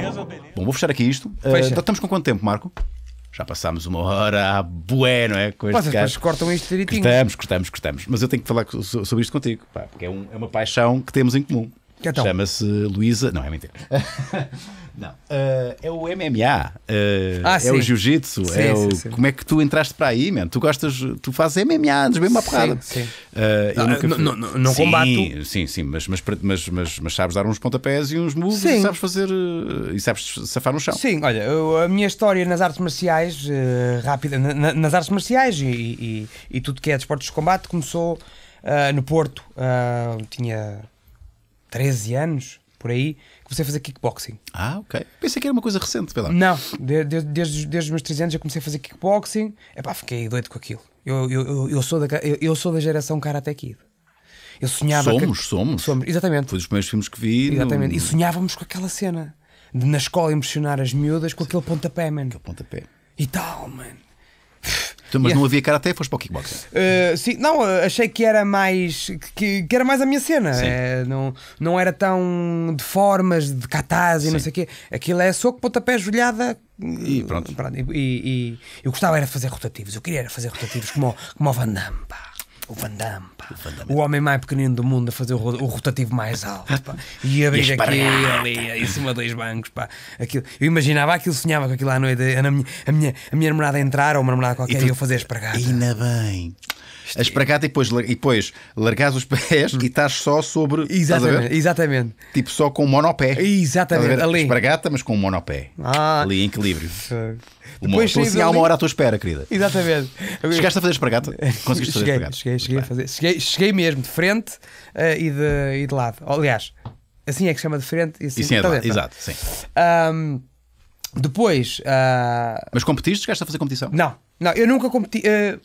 Beleza, Bom, vou fechar aqui isto. Uh, estamos com quanto tempo, Marco? Já passámos uma hora bueno é? Com este Vocês cortam isto direitinho. Cortamos, cortamos, cortamos. Mas eu tenho que falar sobre isto contigo, pá, porque é, um, é uma paixão que temos em comum. Então? Chama-se Luísa. Não, é mentira. Não. Uh, é o MMA, uh, ah, ah, é sim. É o jiu-jitsu, é sim, o... Sim, como é que tu entraste para aí, mano? Tu gostas, tu fazes MMA, andas bem uma porrada. Sim, ah, Não, combate, Sim, sim, mas, mas, mas, mas, mas sabes dar uns pontapés e uns moves e sabes fazer e sabes safar no chão. Sim, olha, eu, a minha história nas artes marciais, eh, rápida, na, nas artes marciais e, e, e, tudo que é desportos de combate começou no Porto, tinha 13 anos, por aí comecei a fazer kickboxing. Ah, ok. Pensei que era uma coisa recente, pelo Não, de, de, desde, desde os meus 3 anos eu comecei a fazer kickboxing. pá, fiquei doido com aquilo. Eu, eu, eu, sou, da, eu, eu sou da geração Karate Kid. Eu sonhava. Somos, que... somos. Somos, exatamente. Foi dos primeiros filmes que vi. Exatamente. No... E sonhávamos com aquela cena de na escola impressionar as miúdas com aquele pontapé, mano. Aquele pontapé. E tal, mano. Então, mas yeah. não havia karatê, foste para o kickboxing? Uh, sim, não, eh, achei que era mais que, que era mais a minha cena. É, não, não era tão de formas, de catás e não sei o quê. Aquilo é soco, pontapé, joelhada, e pronto. E, e, e, eu gostava era fazer rotativos. Eu queria era fazer rotativos como, o, como o Van Damme. Pá. O Van, Damme, o Van Damme, o homem mais pequenino do mundo a fazer o, rotativo mais alto, pá. e abrir e aqui ali, em cima dos bancos, pá. Aquilo, eu imaginava aquilo, sonhava com aquilo à noite, a minha, a minha, a minha namorada entrar ou uma namorada qualquer e, tu, e eu fazer espargata. Ainda bem. Isto... a é- espragata e depois, e depois largas os pés hum. e estás só sobre. Exatamente, exatamente. Tipo só com o monopé. Exatamente, ali. Espragata, mas com o monopé. Ah. Ali em equilíbrio. Uma, estou há uma hora à tua espera, querida. Exatamente. Chegaste a fazer espragata? Conseguiste fazer cheguei, espragata? Cheguei, cheguei a fazer. Cheguei, cheguei mesmo, de frente uh, e, de, e de lado. Oh, aliás, assim é que se chama de frente e assim, e sim, é de lado. Exato, sim. Um, depois. Uh... Mas competiste? Chegaste a fazer competição? Não, não, eu nunca competi. Uh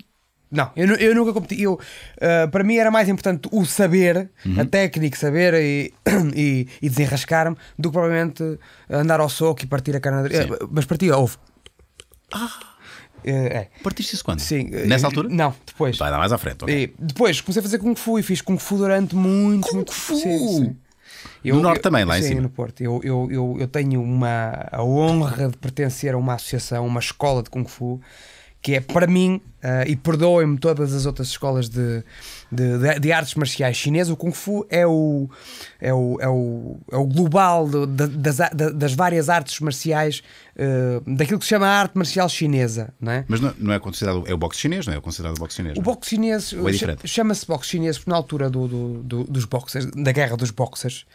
não, eu, eu nunca competi. Eu, uh, para mim era mais importante o saber, uhum. a técnica, saber e, e, e desenrascar-me, do que provavelmente andar ao soco e partir a de Uh, mas partia. Ah, houve. Ah. Uh, é. Partiste isso quando? Sim. Eh, Nessa altura? Não, depois. Vai dar mais à frente. Okay. depois comecei a fazer Kung Fu e fiz Kung Fu durante muito, Kung muito Fu. Sim, sim. Eu, no Norte eu, também, lá sim, em cima. no Porto. Eu, eu, eu, eu tenho uma, a honra de pertencer a uma associação, uma escola de Kung Fu que é para mim, uh, e perdoem-me todas as outras escolas de, de, de, artes marciais chinesas, o Kung Fu é o, é o, é o, é o global das, das várias artes marciais, uh, daquilo que se chama arte marcial chinesa, não é? Mas não, não, é considerado, é o boxe chinês, não é? considerado boxe chinês. O é? boxe chinês é chama-se boxe chinês porque na altura do, do, do, dos boxers, da guerra dos boxers,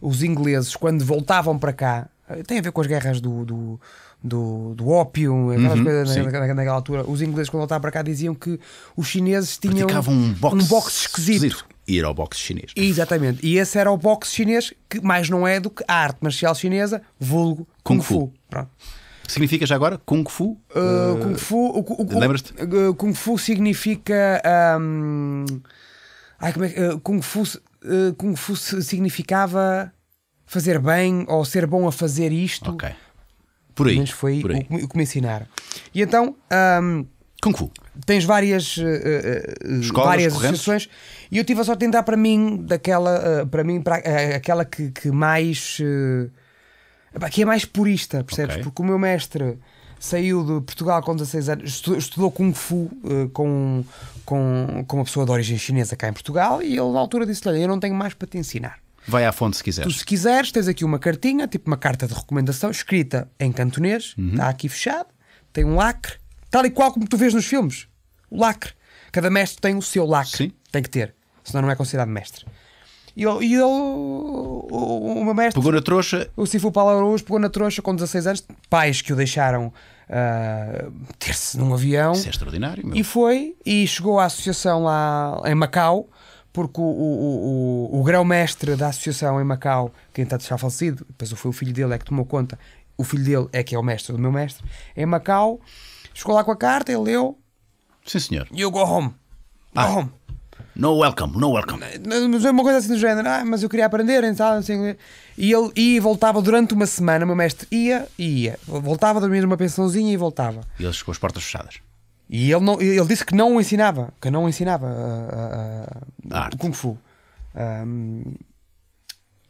os ingleses, quando voltavam para cá, eh, tem a ver com as guerras do, do do, do ópio, aquelas uhum, coisas né, na, naquela altura. Os ingleses, quando voltavam para cá, diziam que os chineses tinham um boxe, um boxe esquisito. esquisito. Ir ao boxe chinês. Exatamente. E esse era o boxe chinês, que mais não é do que a arte marcial chinesa, vulgo Kung, Kung Fu. Fu. Pronto. Significa já agora Kung Fu? Uh, Kung Fu. O Lembras-te? Uh, kung Fu significa. Um... Ai, como é que. Uh, kung Fu. Uh, kung Fu significava fazer bem ou ser bom a fazer isto. Por aí. Mas foi por aí. O, que me ensinaram. E então. Um, Kung Fu. Tens várias, uh, uh, Escolas, várias correntes. associações e eu tive a sorte de entrar para mim daquela, uh, para mim, para, aquela que, que mais que é mais purista, percebes? Okay. Porque o meu mestre saiu de Portugal com 16 anos, estudou, Kung Fu com, com, com uma pessoa de origem chinesa cá em Portugal e ele na altura disse-lhe: Eu não tenho mais para te ensinar. Vai à fonte se quiseres. Tu, se quiseres, tens aqui uma cartinha, tipo uma carta de recomendação, escrita em cantonês, uhum. está aqui fechado, tem um lacre, tal e qual como tu vês nos filmes. O lacre. Cada mestre tem o seu lacre. Sim. Tem que ter. Senão não é considerado mestre. E eu, e eu o meu mestre. Pegou na trouxa. O Sifu Paulo Araújo pegou na trouxa com 16 anos. Pais que o deixaram uh, ter-se num avião. Isso é extraordinário. Meu. E foi, e chegou à associação lá em Macau porque o, o, o, o grão-mestre da associação em Macau, que está já falecido, depois foi o filho dele é que tomou conta, o filho dele é que é o mestre do meu mestre, em Macau, chegou lá com a carta, ele leu. Sim, senhor. You go home. Go ah. home. No welcome, no welcome. Mas é uma coisa assim do género, ah, mas eu queria aprender, então, assim, e ele ia e voltava durante uma semana, o meu mestre ia e ia. Voltava, dormia numa pensãozinha e voltava. E eles com as portas fechadas. E ele, não, ele disse que não ensinava, que não ensinava uh, uh, Kung Fu. Um,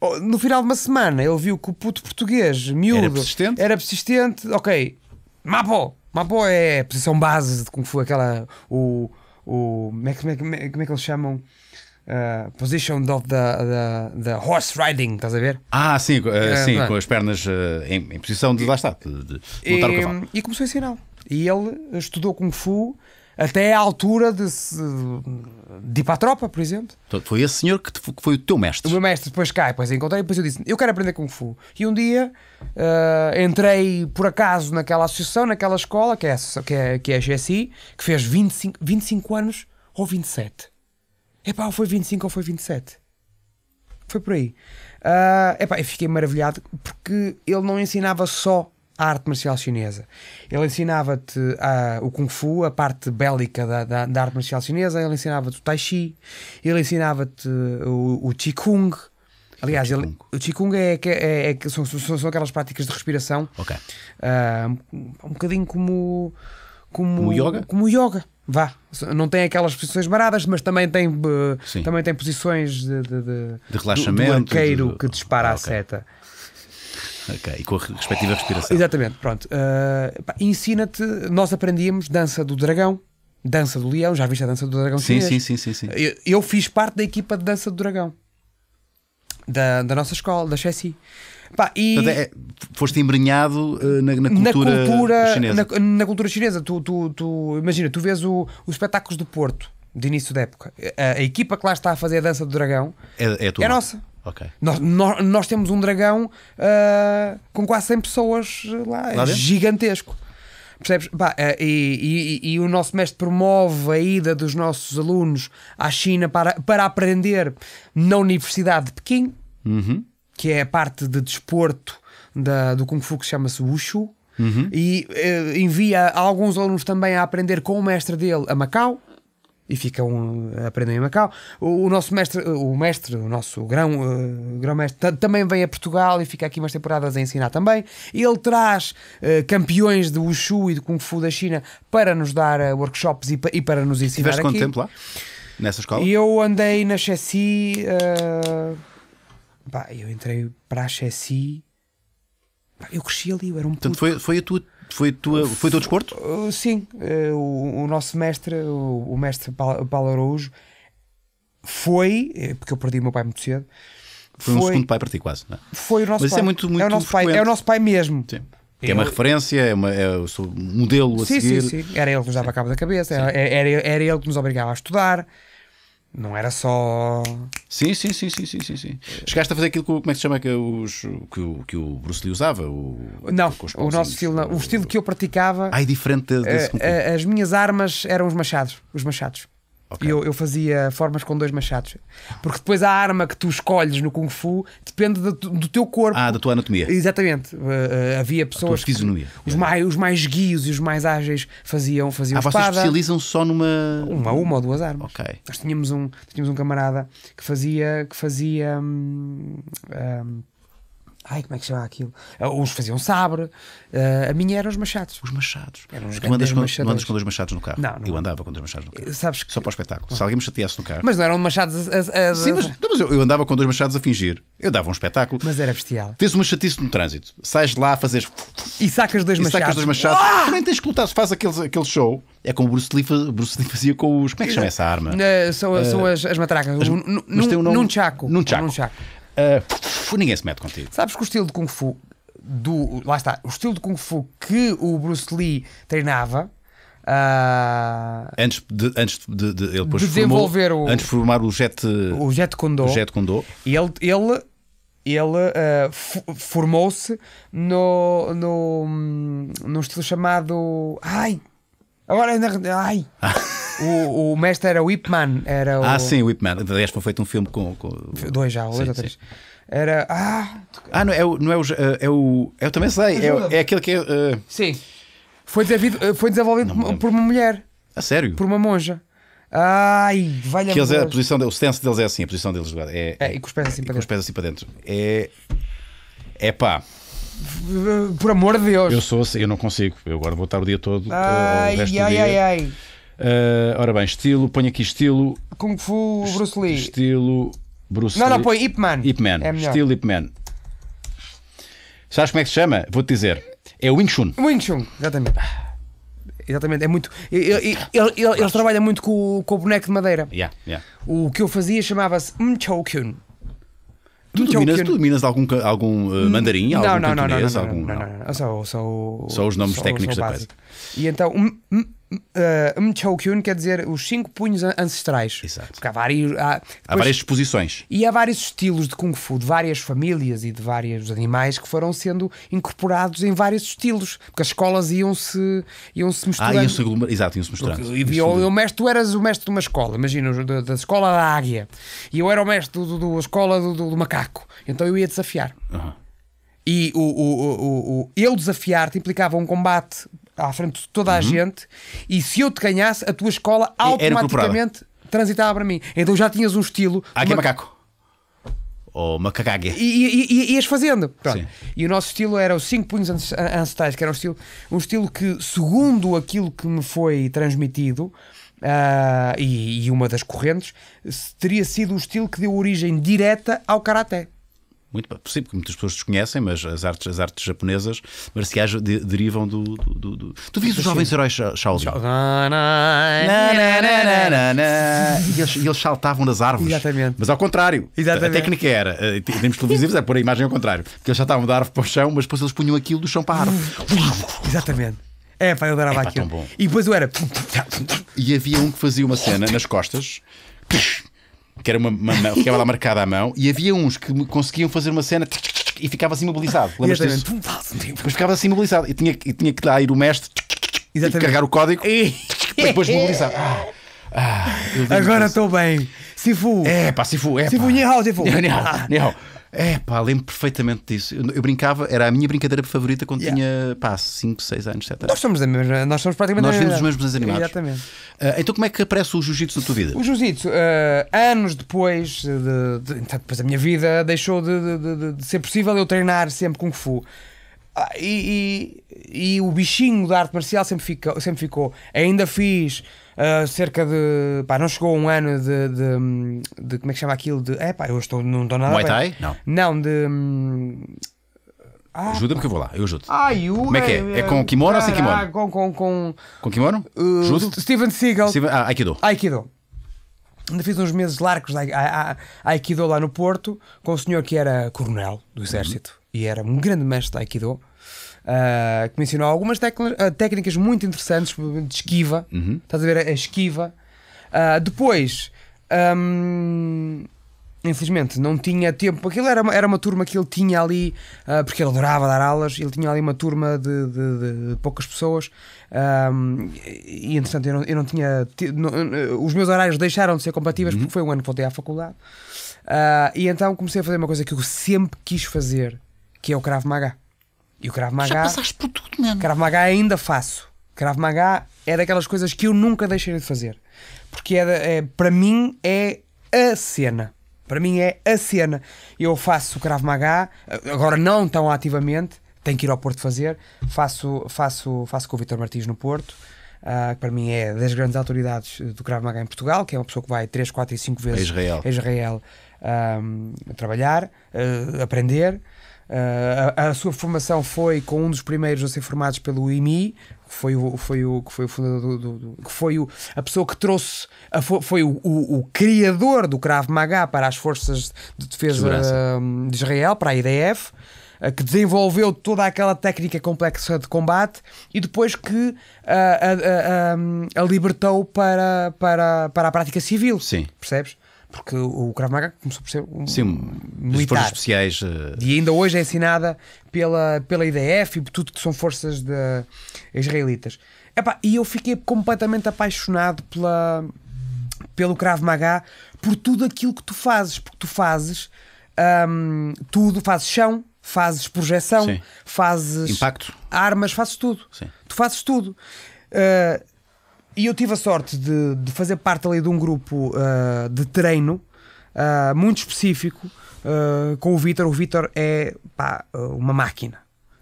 oh, no final de uma semana ele viu que o puto português, miúdo, era persistente, era persistente ok, Mapo! Mapo é a posição base de Kung Fu, aquela. O, o, como, é, que, como é que é, é eles chamam? Uh, position of the, the, the, horse riding, estás a ver? Ah, sim, uh, sim uh, com as pernas em, em, posição de lá está, de, de montar e, o cavalo. E começou a ensinar. E ele estudou Kung Fu até à altura de, de ir para a tropa, por exemplo. Então, foi esse senhor que, te, que, foi o teu mestre. O meu mestre depois cá, depois encontrei, e depois eu disse: Eu quero aprender Kung Fu. E um dia uh, entrei por acaso naquela associação, naquela escola, que é, que é, que é a GSI, que fez 25, 25 anos ou 27. Epá, ou foi 25 ou foi 27. Foi por aí. Uh, epá, eu fiquei maravilhado porque ele não ensinava só arte marcial chinesa. Ele ensinava-te ah, o Kung Fu, a parte bélica da, da, da arte marcial chinesa, ele ensinava-te o Tai Chi, ele ensinava-te o, o kung. Aliás, o Qigong, ele, o qigong é, é, é, são, são, são, aquelas práticas de respiração. Uh, um, bocadinho como. Como, como yoga? Como yoga. Vá, não tem aquelas posições maradas, mas também tem, eh, também tem posições de, de, de, de relaxamento, do, do que dispara ah, okay. a seta. Ok, e com a respectiva respiração. Exatamente, pronto. Uh, Ensina-te, nós aprendíamos dança do dragão, dança do leão, já viste a dança do dragão? Sim, sim, sim, sim, sim. Eu, eu, fiz parte da equipa de dança do dragão, da, da nossa escola, da Chessi. Pá, e... É, foste embrenhado uh, na, na, cultura na, cultura chinesa. Na, na cultura chinesa. Tu, tu, tu, imagina, tu vês o, os espetáculos do Porto de início da época. A, a, equipa que lá está a fazer a dança do dragão é, é, a é nossa. Nós, nós, nós, temos um dragão uh, com quase 100 pessoas eh, lá, gigantesco. Percebes? Eh, e, e, e, o nosso mestre promove a ida dos nossos alunos à China para, para aprender na Universidade de Pequim, uhum. que é a parte de desporto da, do Kung Fu que chama-se Wushu, uhum. e uh, envia alguns alunos também a aprender com o mestre dele a Macau e ficam a eh, aprender em Macau. O, o, nosso mestre, eh, o mestre, o nosso grão, uh, eh, grão mestre, também vem a Portugal e fica aqui umas temporadas a ensinar também. Ele traz uh, campeões de Wushu e de Kung Fu da China para nos dar uh, workshops e, pa e, para nos ensinar. Tiveste quanto tempo lá? nessa escola? Eu andei na Chessy. Uh... Bah, eu entrei para a Chessy. eu cresci ali, eu era um puto. Portanto, foi, foi a tua foi, tua, foi teu desporto? Uh, sim, uh, o, o nosso mestre, o, o mestre Paulo Araújo, foi, eh, porque eu perdi o meu pai muito cedo. Foi, foi um segundo pai para ti, quase. Não é? Foi o nosso Mas pai. Isso é muito, muito é o nosso pai. É o nosso pai mesmo. Sim. É eu... É uma referência, é, uma, é um modelo a sim, seguir. Sim, sim, Era ele que nos dava sim. cabo da cabeça, era, era, era ele que nos obrigava a estudar. Não era só. Sim, sim, sim, sim, sim, sim, sim. Chegaste a fazer aquilo que, como é que se chama que, os, que, o, que o Bruce Lee usava? O, não, o nosso estilo não. O estilo que eu praticava. Ai, ah, é diferente desse uh, As minhas armas eram os machados. Os machados. Okay. Eu, eu fazia formas com dois machados. Porque depois a arma que tu escolhes no Kung Fu depende do, do teu corpo. Ah, da tua anatomia. Exatamente. Uh, uh, havia pessoas. A fisionomia. os, mais, os mais guios e os mais ágeis faziam, faziam ah, espada. vocês especializam só numa. Uma, uma ou duas armas. Ok. Nós tínhamos um, tínhamos um camarada que fazia. Que fazia hum, hum, Ai, como é que chama aquilo? Uns ah, faziam sabre. Uh, a minha era os machados. Os machados. Eram uns tu andas com, não andas com dois machados no carro? Não, não. Eu andava com dois machados no carro. Sabes que... Só para o espetáculo. Se alguém me chateasse no carro. Mas não eram machados a. a, a... Sim, mas, não, mas eu, eu, andava com dois machados a fingir. Eu dava um espetáculo. Mas era bestial. Tens uma chatice no trânsito. Sais lá a fazer. E sacas dois e machados. Sacas dois machados. Ah! Também tens que lutar. Se faz aquele, aquele show. É como o Bruce Lee, Bruce Lee fazia com os. Como é que chama eh, essa arma? Uh, são, uh, são eh, as, as matracas. As, mas num, tem um nome... num chaco. Num chaco. Num chaco. Uh, ninguém se mete contigo. Sabes que o estilo de Kung Fu do. Lá está, o estilo de Kung Fu que o Bruce Lee treinava. Uh, antes de, antes de, de ele depois desenvolver formou, o, antes de formar o Jet, o jet Kondo, o jet Kondo. ele, ele, ele uh, formou-se no, no, hum, num estilo chamado. Ai, Agora ainda. Ai! o, o mestre era o Whipman. Era o... Ah, sim, o Whipman. Aliás, foi feito um filme com. com... Dois já, dois ou três. Era. Ah, ah não, é o, não é o. É o eu é é também sei. É, é aquele que é. Uh... Sim. Foi, David, eh, foi desenvolvido por, uma mulher. A sério? Por uma monja. Ai, valha que é a posição deles, O stance deles é assim, a posição deles é. é, é e com os pés assim para dentro. Os pés assim para dentro. É. É pá. Por amor de Deus. Eu sou assim, eu não consigo. Eu agora vou estar o dia todo. Eh, ai, o resto ai, do ai, dia. ai. Uh, ora bem, estilo, ponho aqui estilo. Kung Fu Bruce Lee. Estilo Bruce Lee. não, não põe Ip Man. Ip Man. É melhor. estilo Ip Man. Sabes como é que se chama? Vou-te dizer. É o Wing Chun. Wing Chun, exatamente. Exatamente, é muito. Ele, ele, ele, trabalham muito com, com o boneco de madeira. Yeah, yeah. O que eu fazia chamava-se kyun. Tu dominas, é eu... tu dominas algum, eh, algum uh, mandarim? Não, algum não, não, não, não, não, algum... não, não, não, Só, só, só os nomes só, técnicos só da coisa. E então. Eh, Mchokyun quer dizer os cinco punhos ancestrais. Exato. Porque há, vários, há, depois, há várias exposições. E há vários estilos de Kung Fu, de várias famílias e de vários animais que foram sendo incorporados em vários estilos. Porque as escolas iam-se iam -se ah, misturando. Ah, iam-se aglomer... Exato, iam-se misturando. E eu, eu mestre, tu eras o mestre de uma escola, imagina, da, da escola da águia. E eu era o mestre da escola do, do, do, macaco. Então eu ia desafiar. Uhum. E o, o, o, o, eu desafiar-te implicava um combate à frente de toda a uhum. gente, e se eu te ganhasse, a tua escola automaticamente transitava para mim. Então já tinhas um estilo. Há ah, aqui é uma... macaco. Ou macacague. E, e, e, ias fazendo. E o nosso estilo era os 5 punhos ancestrais, que era um estilo, um estilo que, segundo aquilo que me foi transmitido, Uh, e, e, uma das correntes, teria sido o estilo que deu origem direta ao karaté muito possível que muitas pessoas desconhecem, mas as artes, as artes japonesas marciais de, derivam do, do, do, do... Tu viste os jovens heróis Shaolin? E eles, eles saltavam das árvores. Exatamente. Mas ao contrário. Exatamente. A técnica era, eh, Temos televisivos, é pôr a imagem ao contrário. Porque eles saltavam da árvore para o chão, mas depois eles punham aquilo do chão para a árvore. Exatamente. É, pá, ele adorava é, aquilo. E depois eu era. E havia um que fazia uma cena nas costas. que era uma, uma mão, ficava lá marcada à mão, e havia uns que conseguiam fazer uma cena e ficava assim mobilizado. Lembras-te Mas ficava assim mobilizado e tinha, e tinha que lá ir o mestre Exatamente. e carregar o código e depois mobilizar. Ah, ah, Agora estou bem. Sifu. É, pá, Sifu. É, Sifu, Nihao, Sifu. Nihao, Nihao. É, pá, lembro perfeitamente disso. Eu, eu, brincava, era a minha brincadeira favorita quando yeah. tinha, pá, 5, 6 anos, etc Nós somos da mesma, nós somos praticamente Nós vemos os mesmos desenhos animados. Exatamente. Uh, então como é que aparece o jiu-jitsu na tua vida? O jiu-jitsu, uh, anos depois, de, de, então, depois da minha vida, deixou de, de, de, ser possível eu treinar sempre Kung Fu. Ah, e, e, e, o bichinho da arte marcial sempre, fica, sempre ficou. Ainda fiz ah, cerca de. Pá, não chegou um ano de, de, de, Como é que chama aquilo? De. É pá, eu estou, não estou nada. Muay Thai? Não. Não, de. Hum, ah, Ajuda-me que eu vou lá, eu ajudo. Ai, Como é que é? É com kimono cara, ou sem kimono? Com, com, com, com kimono? Uh, Steven Seagal. Steven, ah, Aikido. Aikido. Ainda fiz uns meses largos a, Aikido lá no Porto com o senhor que era coronel do exército uhum. e era um grande mestre de Aikido. Ah, que me ensinou algumas ah, técnicas muito interessantes de esquiva. Uhum. Estás a ver? A esquiva. Uh, depois. Um, infelizmente não tinha tempo. Aquilo era uma, era uma turma que ele tinha ali, uh, porque ele adorava dar aulas, ele tinha ali uma turma de, de, de poucas pessoas. Um, e entretanto, eu não, eu não tinha. Não, os meus horários deixaram de ser compatíveis uhum. porque foi um ano que voltei à faculdade. Uh, e então comecei a fazer uma coisa que eu sempre quis fazer, que é o Krav Maga. E o Krav Maga. Já passaste por tudo, mano. Krav Maga ainda faço. Krav Maga é daquelas coisas que eu nunca deixei de fazer. Porque é, é para mim é a cena. Para mim é a cena. Eu faço o Krav Maga, agora não tão ativamente, tenho que ir ao Porto fazer. Faço, faço, faço com o Vitor Martins no Porto. Uh, que para mim é das grandes autoridades do Krav Maga em Portugal, que é uma pessoa que vai 3, 4 e 5 vezes a Israel, a Israel um, ah, a trabalhar, uh, aprender. Eh, a, a, sua formação foi com um dos primeiros a ser formados pelo IMI, que foi o, foi o, que foi o fundador do, do que foi o, a pessoa que trouxe, a, foi o, o, o, criador do Krav Maga para as forças de defesa de, hum, de Israel, para a IDF eh, que desenvolveu toda aquela técnica complexa de combate e depois que eh, a, a, a, hum, a, libertou para, para, para a prática civil. Sim. Percebes? porque o Krav Maga começou por ser um Sim, militar. especiais. Uh... E ainda hoje é ensinada pela, pela IDF e tudo que são forças de, israelitas. Epá, e eu fiquei completamente apaixonado pela, pelo Krav Maga por tudo aquilo que tu fazes, porque tu fazes um, tudo, fazes chão, fazes projeção, Sim. fazes impacto, armas, fazes tudo. Sim. Tu fazes tudo. Uh, e eu tive a sorte de, de fazer parte ali de um grupo uh, de treino uh, muito específico uh, com o Vitor. O Vitor é pá, uma máquina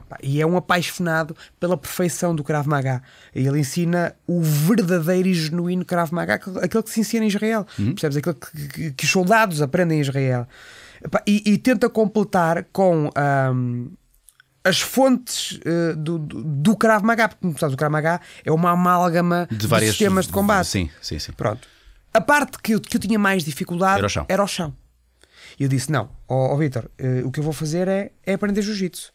pá, e é um apaixonado pela perfeição do Krav Maga. E ele ensina o verdadeiro e genuíno Krav Maga, aquele que se ensina em Israel, uhum. percebes? Aquele que, que, que, os soldados aprendem em Israel. e, e, tenta completar com. Um, as fontes uh, do, do Krav Maga, porque como sabes, o Krav Maga é uma amálgama de, de vários sistemas de combate. Sim, sim, sim. Pronto. A parte que eu, que eu tinha mais dificuldade era o chão. E eu disse: Não, ó, ó Vitor, uh, eh, o que eu vou fazer é, é aprender jiu-jitsu.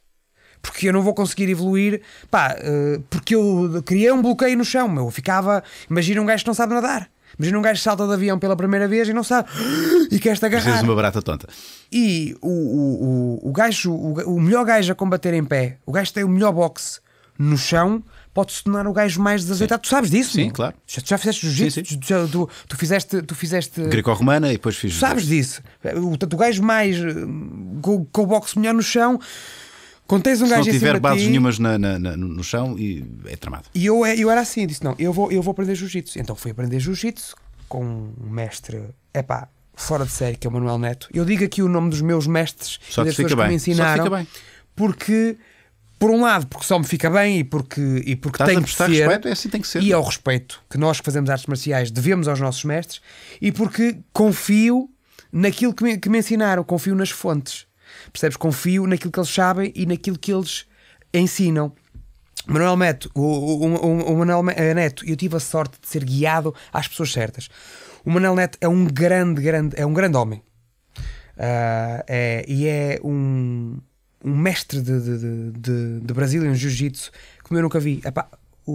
Porque eu não vou conseguir evoluir, pá, uh, porque eu criei um bloqueio no chão. Eu ficava, imagina um gajo que não sabe nadar. Imagina um gajo salta de avião pela primeira vez e não sabe e quer esta agarrar. Às vezes uma barata tonta. E o, o, o, o gajo, o, o melhor gajo a combater em pé, o gajo tem o melhor boxe no chão, pode-se tornar o gajo mais desajeitado. Tu sabes disso? Sim, claro. Já, tu já fizeste jiu-jitsu, tu, tu, tu, fizeste. Tu fizeste Greco-romana e depois fiz. Tu sabes disso. O, o gajo mais. Eh, com o boxe melhor no chão Conteis um Se gajo não tiver bases ti, nenhumas na, na, na, no chão, e é tramado. E eu, é, eu era assim, disse: não, eu vou, eu vou aprender jiu-jitsu. Então fui aprender jiu-jitsu com um mestre, é pá, fora de série, que é o Manuel Neto. Eu digo aqui o nome dos meus mestres Só e das pessoas bem. que me ensinaram. Só fica bem. Porque por um lado, porque só me fica bem e porque, e porque tem que ser. Respeito, é assim tem que ser. E ao é respeito que nós que fazemos artes marciais devemos aos nossos mestres e porque confio naquilo que me, que me ensinaram, confio nas fontes. Percebes? Confio naquilo que eles sabem e naquilo que eles ensinam. Manuel Neto, o, o, o, o Manuel eh, Neto, eu tive a sorte de ser guiado às pessoas certas. O Manuel Neto é um grande, grande, é um grande homem. Uh, é, e é um, um mestre de, de, de, de Brasília, um jiu-jitsu, como eu nunca vi. Epá, o,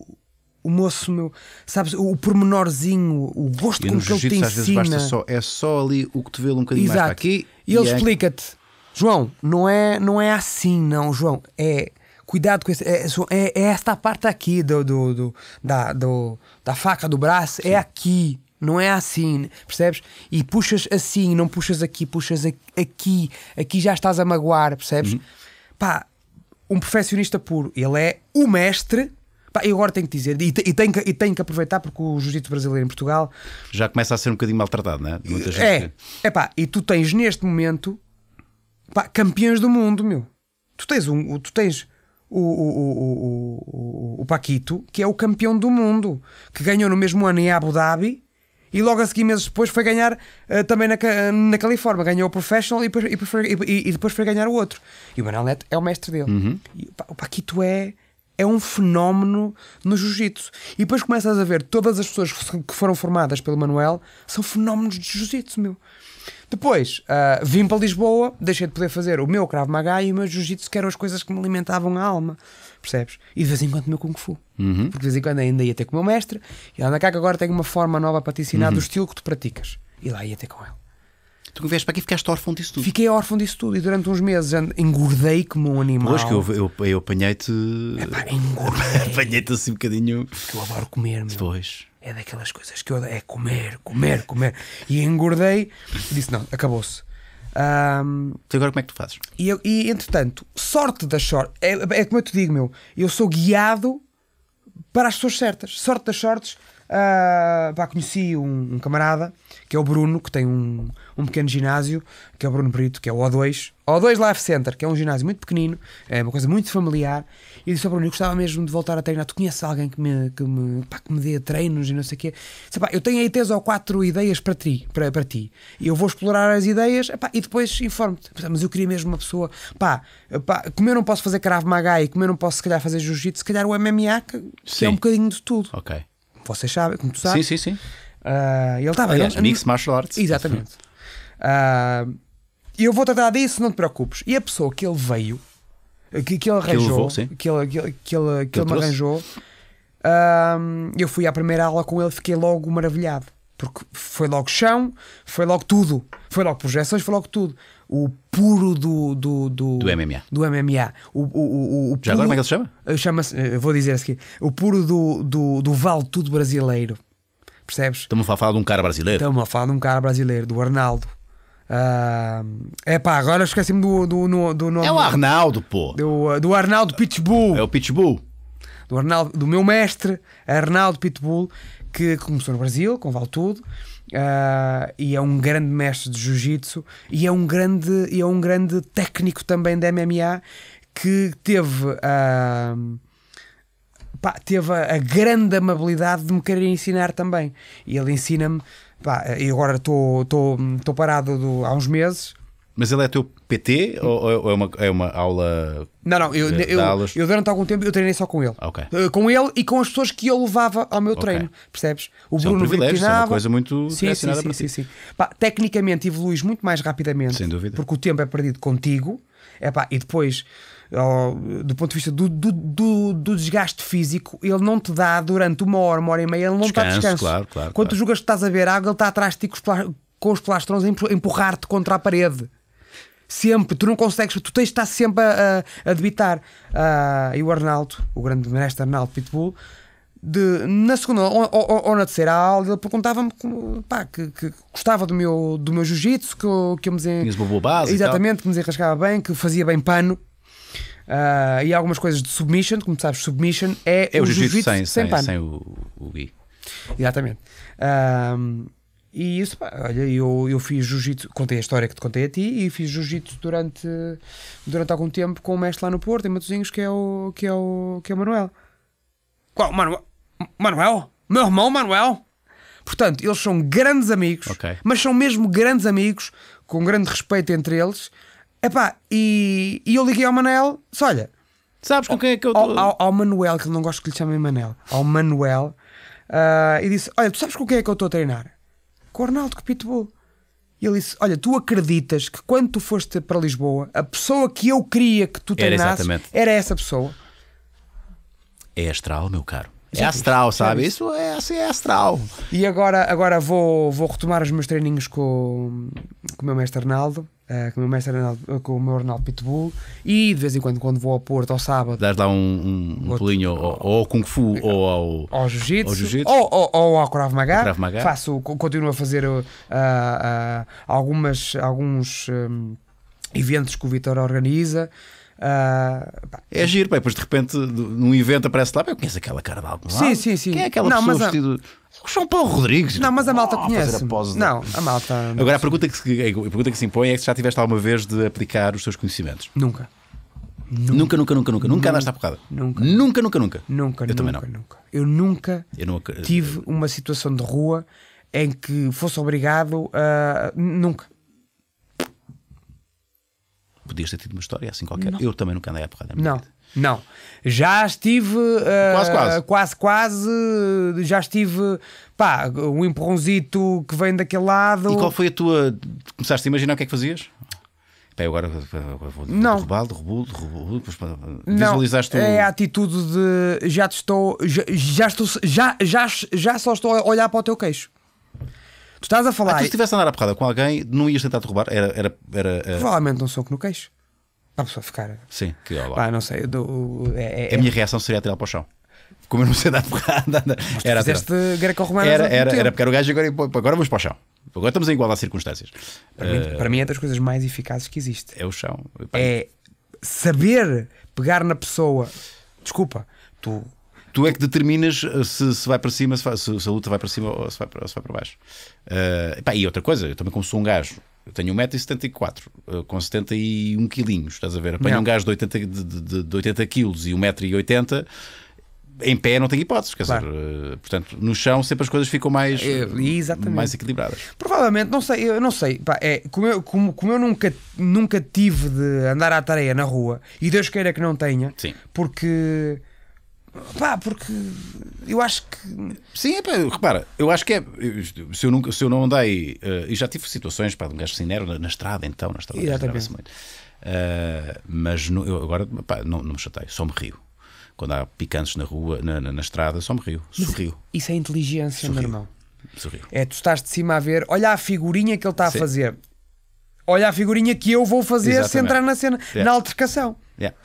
o, o moço meu, sabes, o, o pormenorzinho, o gosto com que ele te ensina. Basta só, é só ali o que vê um bocadinho Exato. mais para aqui. E ele é explica-te. João, não é, não é assim, não, João. É cuidado com isso. É, é, é, esta parte aqui do, do, do da, do, da faca do braço, é Sim. é aqui. Não é assim, percebes? E puxas assim, não puxas aqui, puxas aqui, aqui já estás a magoar, percebes? Uhum. Pá, um profissionista puro, ele é o mestre. Pá, e agora tenho que dizer, e, e, tenho que, e tenho que aproveitar porque o jiu-jitsu brasileiro em Portugal já começa a ser um bocadinho maltratado, não é? Muita é, gente é, é pá, e tu tens neste momento Pá, campeões do mundo, meu. Tu tens, um, tu tens o, o, o, o, Paquito, que é o campeão do mundo, que ganhou no mesmo ano em Abu Dhabi e logo a seguir, meses depois, foi ganhar uh, também na, na Califórnia. Ganhou o Professional e depois, e, e, e depois foi ganhar o outro. E o Manuel Neto é o mestre dele. Uhum. E, o Paquito é é um fenómeno no jiu-jitsu. E depois começas a ver todas as pessoas que foram formadas pelo Manuel são fenómenos de jiu-jitsu, meu. Depois, uh, vim para Lisboa, deixei de poder fazer o meu Krav Maga e o meu Jiu-Jitsu, que eram as coisas que me alimentavam a alma, percebes? E de vez em quando o meu Kung Fu. Uhum. Porque de vez em quando ainda ia ter com o meu mestre, e lá cá que agora tenho uma forma nova para te ensinar uhum. do estilo que tu praticas. E lá ia ter com ele. Tu vieste para aqui ficaste órfão disso tudo. Fiquei órfão disso tudo e durante uns meses engordei como um animal. Pois que eu, eu, eu apanhei-te. engordei. apanhei-te assim um bocadinho. Porque eu adoro comer, meu. Pois é daquelas coisas que eu é comer, comer, comer. E engordei e disse: não, acabou-se. Um, então agora como é que tu fazes? E, eu, e entretanto, sorte da shorts é, é, como eu te digo, meu, eu sou guiado para as pessoas certas. Sorte das shorts uh, pá, conheci um, um, camarada que é o Bruno, que tem um, um pequeno ginásio, que é o Bruno Brito, que é o O2, O2 Life Center, que é um ginásio muito pequenino, é uma coisa muito familiar e disse para Bruno: Eu gostava mesmo de voltar a treinar. Tu conheces alguém que me, que me, pá, que me dê treinos e não sei o quê? Disse, pá, eu tenho aí três ou quatro ideias para ti, para, para ti. Eu vou explorar as ideias epá, e depois informo-te. Mas eu queria mesmo uma pessoa, pá, pá, como eu não posso fazer Krav Maga e como eu não posso, se calhar, fazer Jiu-Jitsu, se calhar o MMA, que, que é um bocadinho de tudo. Ok. Vocês sabem, como tu sabes. Sim, sim, sim. Uh, ele estava. Aliás, Mix Martial Arts. Exatamente. Uh, eu vou tratar disso, não te preocupes. E a pessoa que ele veio que, que ele arranjou, que ele, que ele, que ele, que que ele me arranjou. Um, eu fui à primeira aula com ele, fiquei logo maravilhado. Porque foi logo chão, foi logo tudo. Foi logo projeções, foi logo tudo. O puro do. Do, do, do MMA. Do MMA. O, o, o, o Já agora como é que ele se chama? Eh, chama-se, eh, vou dizer aqui. O puro do, do, do Vale Tudo brasileiro. Percebes? Estamos a falar de um cara brasileiro. Estamos a falar de um cara brasileiro, do Arnaldo. Uh, ah, é pá, agora esqueci-me do, do, do, do nome. É o Arnaldo, pô. Do, do Arnaldo Pitbull. É o Pitbull. Do, Arnaldo, do meu mestre, Arnaldo Pitbull, que começou no Brasil, com Val tudo. Uh, ah, e é um grande mestre de jiu-jitsu e é um grande e é um grande técnico também da MMA que teve uh, pá, teve a, grande amabilidade de me querer ensinar também. E ele ensina-me, pá, e agora estou parado do, há uns meses. Mas ele é teu PT ou, é, uma, é uma aula? Não, não, eu, eu, eu, durante algum tempo eu treinei só com ele. Okay. Eh, com ele e com as pessoas que eu levava ao meu treino, okay. percebes? O Bruno é um virginava. É uma coisa muito sim, sim, sim, sim, sim. Pá, Tecnicamente evoluís muito mais rapidamente. Sem dúvida. Porque o tempo é perdido contigo. É pá, e depois do ponto de vista do, do, do, do, desgaste físico, ele não te dá durante uma hora, uma hora e meia, ele não está está descanso. Claro, claro, Quando claro. tu julgas que estás a ver água, ele está atrás de ti com os plastrões a empurrar-te contra a parede sempre, tu não consegues, tu tens de estar sempre a, a, a debitar. Uh, e o Arnaldo, o grande mestre Arnaldo Pitbull, de, na segunda ou, na terceira aula, ele perguntava-me que, que, gostava do meu, do meu jiu-jitsu, que, que eu me. uma boa base. Exatamente, que me desenrascava bem, que fazia bem pano. Uh, e algumas coisas de submission, como sabes, submission é, é o, o jiu-jitsu sem, sem, sem, sem o, o gui. Exatamente. Ah, e isso, pá, olha, eu, eu fiz jiu-jitsu, contei a história que te contei a ti, e fiz jiu-jitsu durante, durante algum tempo com o mestre lá no Porto, em Matosinhos, que é o, que é o, que é o Manuel. Qual? Manuel? Manuel? Meu irmão Manuel? Portanto, eles são grandes amigos, okay. mas são mesmo grandes amigos, com grande respeito entre eles, Epá, e, e eu liguei ao Manel, disse, olha, Sabes com quem é que eu estou? Ao, ao, ao, Manuel, que não gosto que lhe chamem Manel, ao Manuel, uh, e disse: Olha, tu sabes com quem é que eu estou a treinar? Com o Arnaldo, com o Pitbull. E ele disse: Olha, tu acreditas que quando tu foste para Lisboa, a pessoa que eu queria que tu treinasses era, era essa pessoa? É astral, meu caro. É astral, sabe? É isso. é assim, é astral. E agora, agora vou, vou retomar os meus treininhos com, com o meu mestre Arnaldo. Uh, com o meu mestre Arnaldo, eh, com o meu Arnaldo Pitbull e de vez em quando quando vou ao Porto ao sábado dás lá um, um, um pulinho ou, ao Kung Fu ou ao, ao Jiu-Jitsu ou, jiu ou, ou, ou, ao Krav Maga, Krav Maga. Faço, continuo a fazer uh, uh, algumas, alguns um, eventos que o Vitor organiza Uh, é giro, pá, depois de repente num evento aparece lá, eu conheço aquela cara de algum lado. Sim, sim, sim. Quem é aquela não, pessoa vestida? O João Paulo Rodrigues. Não, mas a malta oh, ah, conhece. A pose, não. não, a malta. Não Agora, a pergunta, que se, a pergunta que se impõe é se já tiveste alguma vez de aplicar os teus conhecimentos. Nunca. Nunca, nunca, nunca, nunca. Nunca, nunca andaste à porrada. Nunca. Nunca, nunca, nunca. Nunca, eu nunca, também não. Nunca. Eu nunca eu não... tive eh, uma situação de rua em que fosse obrigado a. Nunca. Podias ter tido uma história assim qualquer. Não. Eu também nunca andei à porrada. Não, vida. não. Já estive. Uh, quase, quase. Quase, quase. Já estive. Pá, um empurrãozito que vem daquele lado. E qual foi a tua. Começaste a imaginar o que é que fazias? Pá, eu agora vou não. derrubá-lo, derrubá Visualizaste não, o... É a atitude de já te estou. Já, já, estou já, já, já só estou a olhar para o teu queixo estás a falar. Ah, tu se estivesse a andar a porrada com alguém, não ias tentar te Era, era, era, era... Eh, Provavelmente um soco no queixo. Para a pessoa ficar. Sim, que óbvio. Ah, não sei. Do, é, é, a minha é. reação seria tirar para o chão como eu não sei dar porrada, era fizeste greco-romano. Era, era, era porque era o gajo agora, agora vamos para o chão. Agora estamos em igualdade de circunstâncias. Para, uh, mim, para mim, é das coisas mais eficazes que existe. É o chão. É saber pegar na pessoa. Desculpa, tu tu é que determinas eh, se, se vai para cima, se, vai, se, se, a luta vai para cima ou se vai para, se vai para baixo. Uh, e outra coisa, eu também como sou um gajo, eu tenho 1,74m, eh, com 71 quilinhos, estás a ver? Apanho um gajo de 80, de, de, de 80 e 1,80m, em pé não tem hipóteses, quer claro. dizer, portanto, no chão sempre as coisas ficam mais, é, mais equilibradas. Provavelmente, não sei, eu não sei, pá, é, como, eu, como, como eu nunca, nunca tive de andar à tareia na rua, e Deus queira que não tenha, Sim. porque Pá, porque eu acho que. Sim, é pá, repara, eu acho que é. Se eu, nunca, se eu não andei. Uh, e já tive situações, pá, de um gajo sem na, na, estrada, então, na estrada. Exatamente. Muito. Uh, mas no, eu agora, pá, não, não me chatei, só me rio. Quando há picantes na rua, na, na, na estrada, só me rio, Sorriu. sorrio. Isso é inteligência, sorrio. meu irmão. Sorriu. É, tu estás de cima a ver, olha a figurinha que ele está Sim. a fazer. Olha a figurinha que eu vou fazer Exatamente. se entrar na cena, yeah. na altercação. Yeah.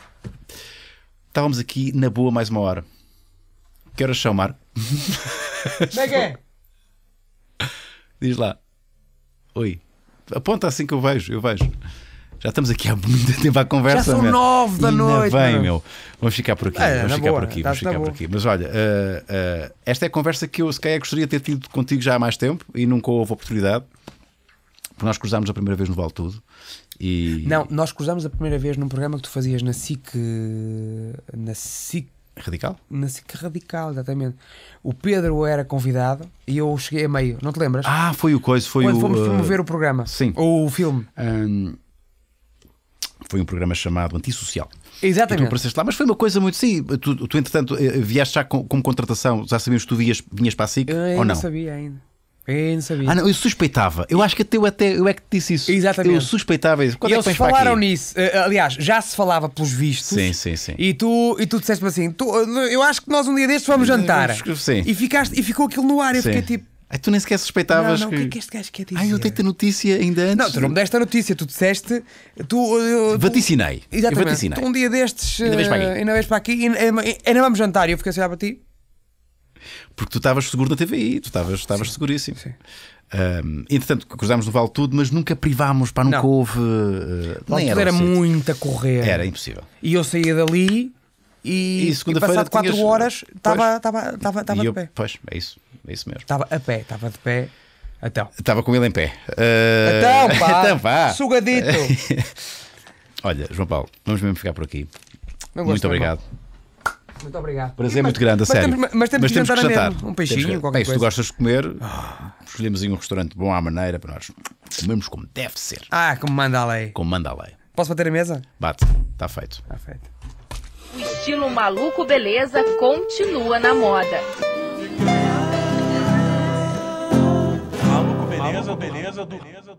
Estávamos aqui na boa mais uma hora. Que horas são, é que é? Diz lá. Oi. Aponta assim que eu vejo, eu vejo. Já estamos aqui há muito tempo à conversa. Já são nove da e noite. Bem, meu. Vamos ficar por aqui. É, vamos ficar boa, por aqui. Tá vamos ficar por aqui. Mas olha, uh, uh, esta é a conversa que eu se calhar gostaria de ter tido contigo já há mais tempo e nunca houve oportunidade. Porque nós cruzámos a primeira vez no Vale Tudo. E... Não, nós cruzamos a primeira vez num programa que tu fazias na SIC. Na SIC. Radical? Na SIC Radical, exatamente. O Pedro era convidado e eu cheguei a meio, não te lembras? Ah, foi o coisa, foi Quando o. Fomos uh, promover uh... o programa. Sim. Ou o filme. Um... Foi um programa chamado Antissocial. Exatamente. E tu apareceste lá, mas foi uma coisa muito. Sim, tu, tu entretanto, eh, vieste já com, como contratação, já sabíamos que tu vias, vinhas para a SIC eu ou não? Não sabia ainda. Eu é, não sabia. Ah, não, eu suspeitava. Eu acho que até eu, até, eu é que te disse isso. Exatamente. Eu suspeitava isso. Quando é e é eles falaram nisso. Eh, eh, aliás, já se falava pelos vistos. Sim, sim, sim. E tu, e tu disseste-me assim: tu, eh, eu acho que nós um dia destes vamos jantar. Sim. E, ficaste, e ficou aquilo no ar. Eu sim. fiquei tipo. Ai, tu nem sequer suspeitavas não, não, que... o que é que este gajo quer dizer? Ah, eu dei-te a notícia ainda antes. Não, tu não me deste a notícia, tu disseste... Tu, eu, vaticinei. Exatamente. vaticinei. Tu um dia destes... Ainda vês para aqui. Ainda vês para aqui e ainda vamos jantar. E eu fiquei assim a olhar para ti... Porque tu estavas seguro na TVI, tu estavas seguríssimo. Sim. Um, entretanto, cruzámos o vale tudo, mas nunca privámos, para nunca não. houve. Uh, era, era muito a correr. Era impossível. E eu saía dali e, e Passado 4 tinhas... horas estava de eu, pé. Pois, é isso, é isso mesmo. Estava a pé, estava de pé. Então. Estava com ele em pé. Uh... Então, eh, pá. então, pá. Sugadito. Olha, João Paulo, vamos mesmo ficar por aqui. Não muito obrigado. Não. Muito obrigado. prazer é muito grande, a mas sério. Temos, mas temos, mas temos que jantar. Um peixinho, qualquer Bem, é coisa. Se tu gostas de comer, escolhemos um restaurante bom à maneira para nós comermos como deve ser. Ah, como manda a lei. Como manda a lei. Posso bater a mesa? Bate. Está feito. Está feito. O estilo maluco beleza continua na moda. Maluco beleza, beleza, beleza.